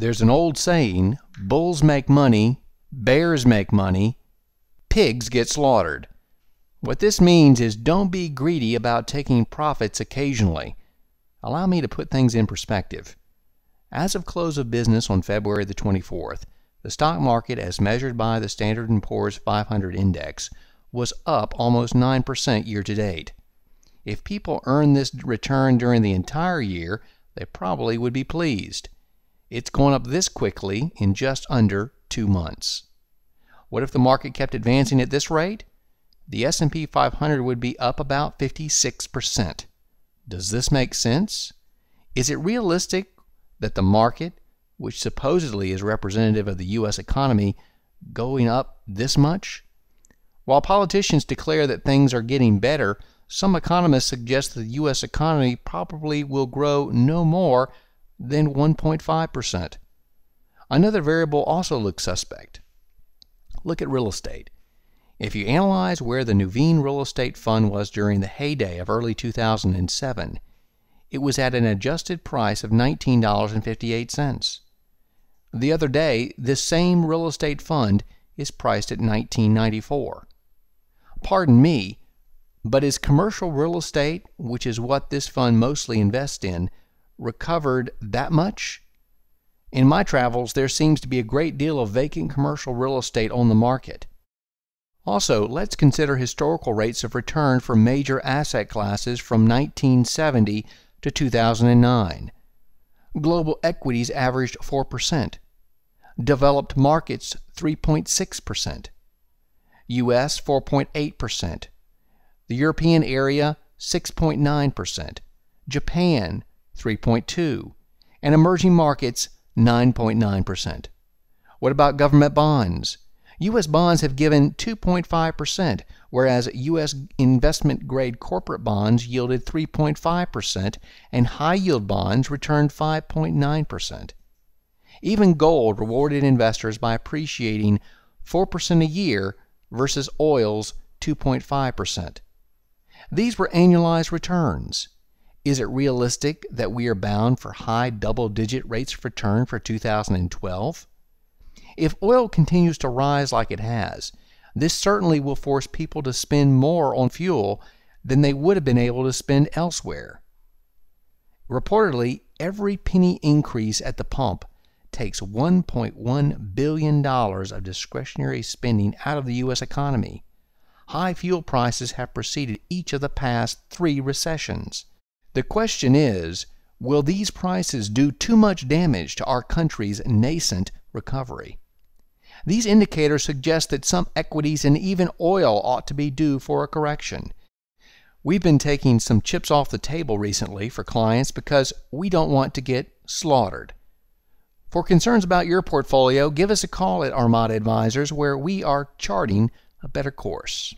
There's an old saying bulls make money, bears make money, pigs get slaughtered. What this means is don't be greedy about taking profits occasionally. Allow me to put things in perspective. As of close of business on February the 24th, the stock market as measured by the Standard & Poor's 500 index was up almost 9% year to date. If people earned this return during the entire year, they probably would be pleased. It's gone up this quickly in just under two months. What if the market kept advancing at this rate? The S&P 500 would be up about 56%. Does this make sense? Is it realistic that the market, which supposedly is representative of the US economy, going up this much? While politicians declare that things are getting better, some economists suggest that the US economy probably will grow no more then 1.5%. Another variable also looks suspect. Look at real estate. If you analyze where the Nuveen Real Estate Fund was during the heyday of early 2007, it was at an adjusted price of $19.58. The other day, this same real estate fund is priced at $19.94. Pardon me, but is commercial real estate, which is what this fund mostly invests in, recovered that much? In my travels, there seems to be a great deal of vacant commercial real estate on the market. Also, let's consider historical rates of return for major asset classes from 1970 to 2009. Global equities averaged 4%, developed markets 3.6%, US 4.8%, the European area 6.9%, Japan 3.2, and emerging markets 9.9%. What about government bonds? US bonds have given 2.5%, whereas US investment grade corporate bonds yielded 3.5% and high yield bonds returned 5.9%. Even gold rewarded investors by appreciating 4% a year versus oil's 2.5%. These were annualized returns. Is it realistic that we are bound for high double digit rates of return for 2012? If oil continues to rise like it has, this certainly will force people to spend more on fuel than they would have been able to spend elsewhere. Reportedly, every penny increase at the pump takes $1.1 billion of discretionary spending out of the U.S. economy. High fuel prices have preceded each of the past three recessions. The question is will these prices do too much damage to our country's nascent recovery? These indicators suggest that some equities and even oil ought to be due for a correction. We've been taking some chips off the table recently for clients because we don't want to get slaughtered. For concerns about your portfolio, give us a call at Armada Advisors where we are charting a better course.